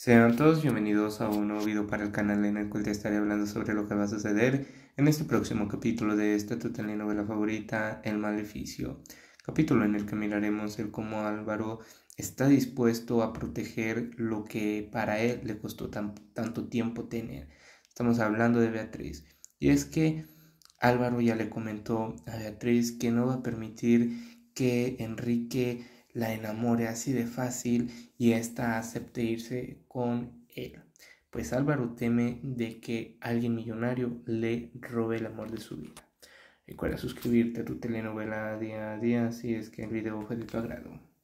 Sean todos bienvenidos a un nuevo video para el canal en el cual te estaré hablando sobre lo que va a suceder en este próximo capítulo de esta total novela favorita, El Maleficio. Capítulo en el que miraremos el cómo Álvaro está dispuesto a proteger lo que para él le costó tanto tiempo tener. Estamos hablando de Beatriz. Y es que Álvaro ya le comentó a Beatriz que no va a permitir que Enrique la enamore así de fácil y ésta acepte irse con él, pues Álvaro teme de que alguien millonario le robe el amor de su vida. Recuerda suscribirte a tu telenovela día a día si es que el video fue de tu agrado.